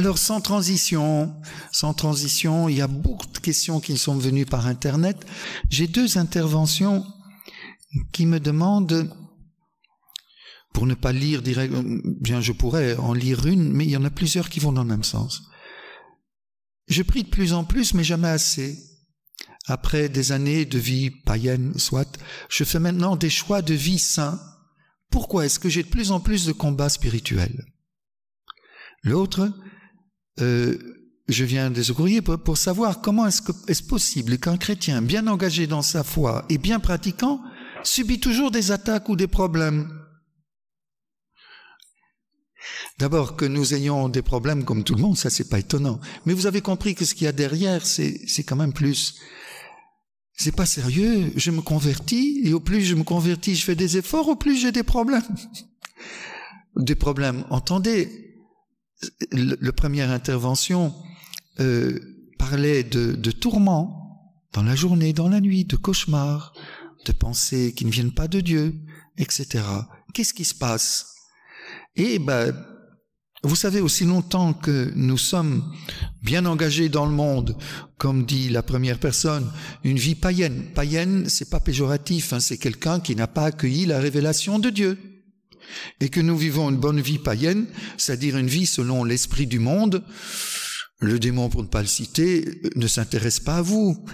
Alors sans transition, sans transition, il y a beaucoup de questions qui sont venues par Internet. J'ai deux interventions qui me demandent, pour ne pas lire directement, bien je pourrais en lire une, mais il y en a plusieurs qui vont dans le même sens. Je prie de plus en plus, mais jamais assez. Après des années de vie païenne, soit, je fais maintenant des choix de vie sain. Pourquoi est-ce que j'ai de plus en plus de combats spirituels L'autre, euh, je viens de ce courrier pour, savoir comment est-ce possible qu'un chrétien bien engagé dans sa foi et bien pratiquant subit toujours des attaques ou des problèmes. D'abord, que nous ayons des problèmes comme tout le monde, ça c'est pas étonnant. Mais vous avez compris que ce qu'il y a derrière, c'est, c'est quand même plus. C'est pas sérieux, je me convertis, et au plus je me convertis, je fais des efforts, au plus j'ai des problèmes. Des problèmes, entendez, le, première intervention euh, parlait de, tourments dans la journée, dans la nuit, de cauchemars, de pensées qui ne viennent pas de Dieu, etc. Qu'est-ce qui se passe Eh ben, vous savez, aussi longtemps que nous sommes bien engagés dans le monde, comme dit la première personne, une vie païenne. Païenne, c'est pas péjoratif, hein, c'est quelqu'un qui n'a pas accueilli la révélation de Dieu et que nous vivons une bonne vie païenne, c'est-à-dire une vie selon l'esprit du monde, le démon, pour ne pas le citer, ne s'intéresse pas à vous.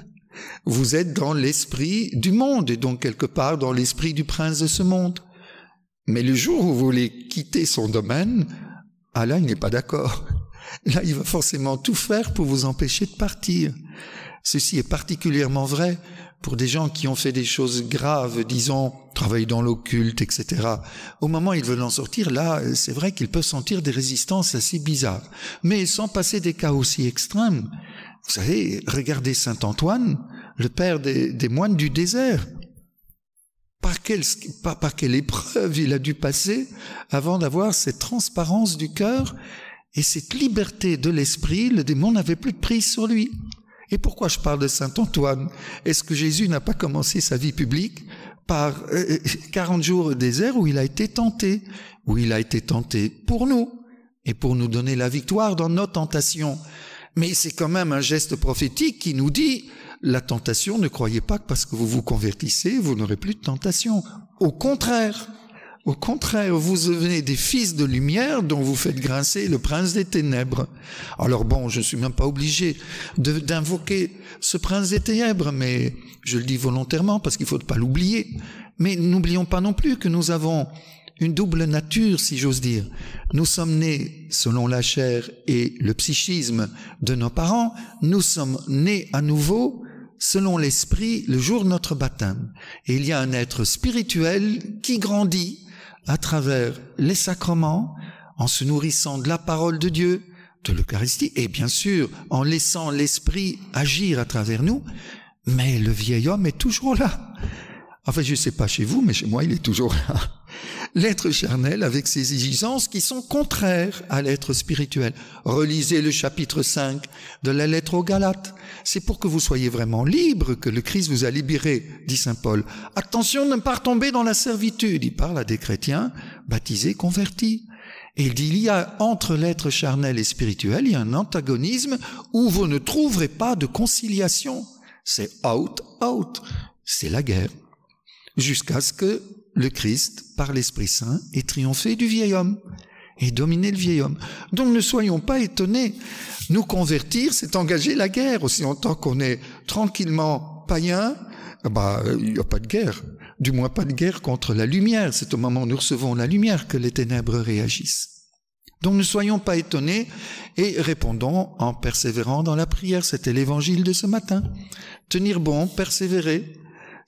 Vous êtes dans l'esprit du monde et donc quelque part dans l'esprit du prince de ce monde. Mais le jour où vous voulez quitter son domaine, ah là, il n'est pas d'accord. Là, il va forcément tout faire pour vous empêcher de partir. Ceci est particulièrement vrai pour des gens qui ont fait des choses graves, disons, travaillent dans l'occulte, etc. Au moment où ils veulent en sortir, là, c'est vrai qu'ils peuvent sentir des résistances assez bizarres. Mais sans passer des cas aussi extrêmes, vous savez, regardez Saint Antoine, le père des, moines du désert. par quelle épreuve il a dû passer avant d'avoir cette transparence du cœur et cette liberté de l'esprit, le démon n'avait plus de prise sur lui. Et pourquoi je parle de Saint Antoine Est-ce que Jésus n'a pas commencé sa vie publique par 40 euh, euh, jours au désert où il a été tenté, où il a été tenté pour nous et pour nous donner la victoire dans nos tentations. Mais c'est quand même un geste prophétique qui nous dit, la tentation, ne croyez pas que parce que vous vous convertissez, vous n'aurez plus de tentation. Au contraire, au contraire, vous devenez des fils de lumière dont vous faites grincer le prince des ténèbres. Alors bon, je ne suis même pas obligé d'invoquer ce prince des ténèbres, mais je le dis volontairement parce qu'il ne faut pas l'oublier. Mais n'oublions pas non plus que nous avons une double nature, si j'ose dire. Nous sommes nés selon la chair et le psychisme de nos parents, nous sommes nés à nouveau selon l'esprit le jour de notre baptême. Et il y a un être spirituel qui grandit à travers les sacrements, en se nourrissant de la parole de Dieu, de l'Eucharistie, et bien sûr en laissant l'Esprit agir à travers nous, mais le vieil homme est toujours là. Enfin, je ne sais pas chez vous, mais chez moi, il est toujours là. L'être charnel avec ses exigences qui sont contraires à l'être spirituel. Relisez le chapitre 5 de la lettre aux Galates. C'est pour que vous soyez vraiment libre que le Christ vous a libéré, dit Saint Paul. Attention de ne pas retomber dans la servitude. Il parle à des chrétiens baptisés, convertis. Et il dit, il y a entre l'être charnel et spirituel, il y a un antagonisme où vous ne trouverez pas de conciliation. C'est out, out. C'est la guerre jusqu'à ce que le Christ, par l'Esprit Saint, ait triomphé du vieil homme et dominé le vieil homme. Donc ne soyons pas étonnés. Nous convertir, c'est engager la guerre. Aussi en tant qu'on est tranquillement païen, bah, il n'y a pas de guerre. Du moins pas de guerre contre la lumière. C'est au moment où nous recevons la lumière que les ténèbres réagissent. Donc ne soyons pas étonnés et répondons en persévérant dans la prière. C'était l'évangile de ce matin. Tenir bon, persévérer.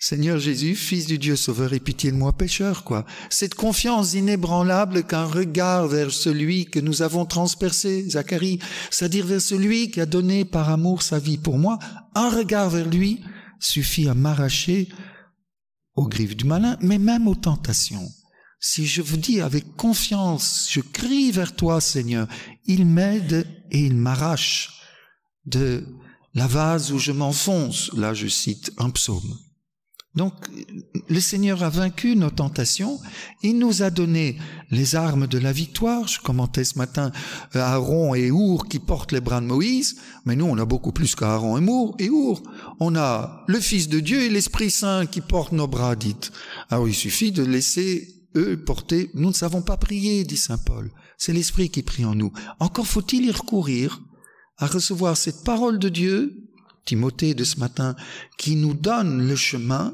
Seigneur Jésus, Fils du Dieu Sauveur, et pitié de moi pécheur, quoi. Cette confiance inébranlable qu'un regard vers celui que nous avons transpercé, Zacharie, c'est-à-dire vers celui qui a donné par amour sa vie pour moi, un regard vers lui suffit à m'arracher aux griffes du malin, mais même aux tentations. Si je vous dis avec confiance, je crie vers toi, Seigneur, il m'aide et il m'arrache de la vase où je m'enfonce. Là, je cite un psaume. Donc le Seigneur a vaincu nos tentations, il nous a donné les armes de la victoire. Je commentais ce matin euh, Aaron et Our qui portent les bras de Moïse, mais nous on a beaucoup plus qu'Aaron et, et Our. On a le Fils de Dieu et l'Esprit Saint qui portent nos bras, dites. Alors il suffit de laisser eux porter. Nous ne savons pas prier, dit Saint Paul. C'est l'Esprit qui prie en nous. Encore faut-il y recourir à recevoir cette parole de Dieu Timothée de ce matin, qui nous donne le chemin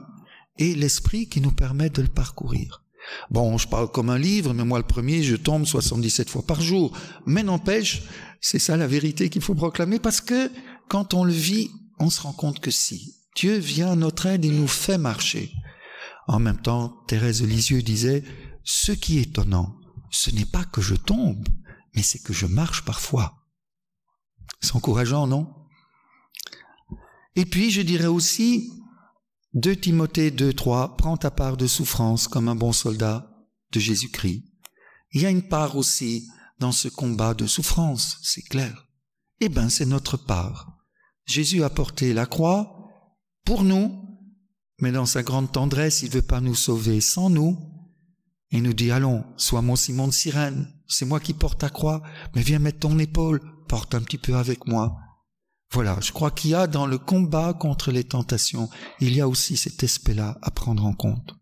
et l'esprit qui nous permet de le parcourir. Bon, je parle comme un livre, mais moi le premier, je tombe 77 fois par jour. Mais n'empêche, c'est ça la vérité qu'il faut proclamer parce que quand on le vit, on se rend compte que si. Dieu vient à notre aide, il nous fait marcher. En même temps, Thérèse de Lisieux disait, ce qui est étonnant, ce n'est pas que je tombe, mais c'est que je marche parfois. C'est encourageant, non? Et puis, je dirais aussi, 2 Timothée 2.3 prend ta part de souffrance comme un bon soldat de Jésus-Christ. Il y a une part aussi dans ce combat de souffrance, c'est clair. Eh bien, c'est notre part. Jésus a porté la croix pour nous, mais dans sa grande tendresse, il ne veut pas nous sauver sans nous. Il nous dit, allons, sois mon Simon de Sirène, c'est moi qui porte ta croix, mais viens mettre ton épaule, porte un petit peu avec moi. Voilà, je crois qu'il y a dans le combat contre les tentations, il y a aussi cet aspect-là à prendre en compte.